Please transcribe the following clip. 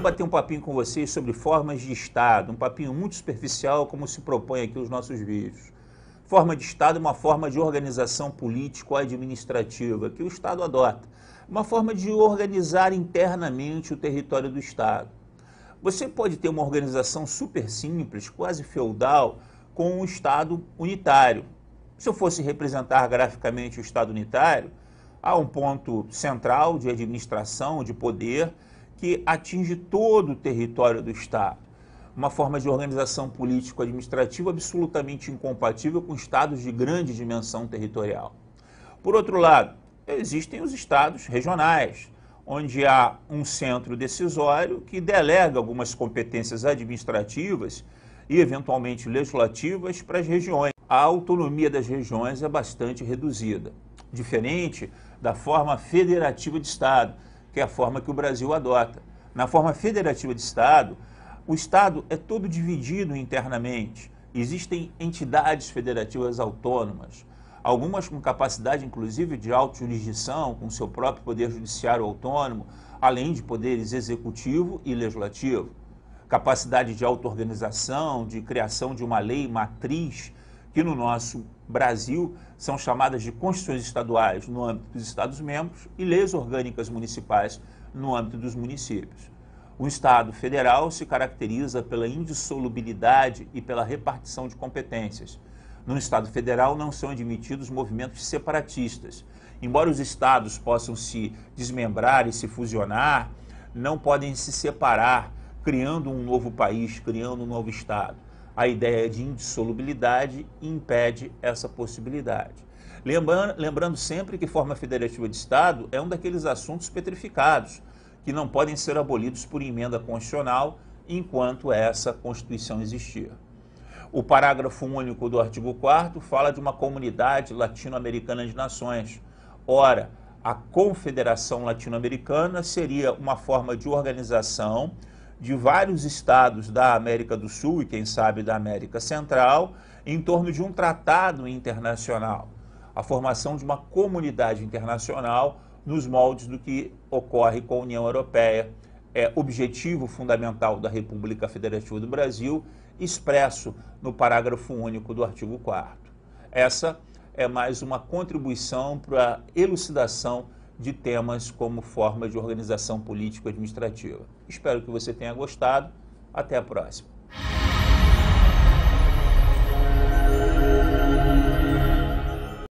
queria bater um papinho com vocês sobre formas de Estado, um papinho muito superficial, como se propõe aqui os nossos vídeos. Forma de Estado é uma forma de organização político-administrativa que o Estado adota, uma forma de organizar internamente o território do Estado. Você pode ter uma organização super simples, quase feudal, com um Estado unitário. Se eu fosse representar graficamente o Estado unitário, há um ponto central de administração, de poder, que atinge todo o território do Estado. Uma forma de organização político-administrativa absolutamente incompatível com estados de grande dimensão territorial. Por outro lado, existem os estados regionais, onde há um centro decisório que delega algumas competências administrativas e, eventualmente, legislativas para as regiões. A autonomia das regiões é bastante reduzida, diferente da forma federativa de Estado que é a forma que o Brasil adota. Na forma federativa de Estado, o Estado é todo dividido internamente. Existem entidades federativas autônomas, algumas com capacidade, inclusive, de auto-jurisdição, com seu próprio poder judiciário autônomo, além de poderes executivo e legislativo. Capacidade de auto-organização, de criação de uma lei matriz que no nosso Brasil são chamadas de constituições estaduais no âmbito dos Estados-membros e leis orgânicas municipais no âmbito dos municípios. O Estado federal se caracteriza pela indissolubilidade e pela repartição de competências. No Estado federal não são admitidos movimentos separatistas. Embora os Estados possam se desmembrar e se fusionar, não podem se separar, criando um novo país, criando um novo Estado a ideia de indissolubilidade impede essa possibilidade. Lembrando, lembrando sempre que forma federativa de Estado é um daqueles assuntos petrificados, que não podem ser abolidos por emenda constitucional enquanto essa Constituição existir. O parágrafo único do artigo 4 fala de uma comunidade latino-americana de nações. Ora, a Confederação Latino-Americana seria uma forma de organização de vários estados da América do Sul e, quem sabe, da América Central, em torno de um tratado internacional, a formação de uma comunidade internacional nos moldes do que ocorre com a União Europeia. É objetivo fundamental da República Federativa do Brasil, expresso no parágrafo único do artigo 4. Essa é mais uma contribuição para a elucidação de temas como forma de organização político-administrativa. Espero que você tenha gostado. Até a próxima.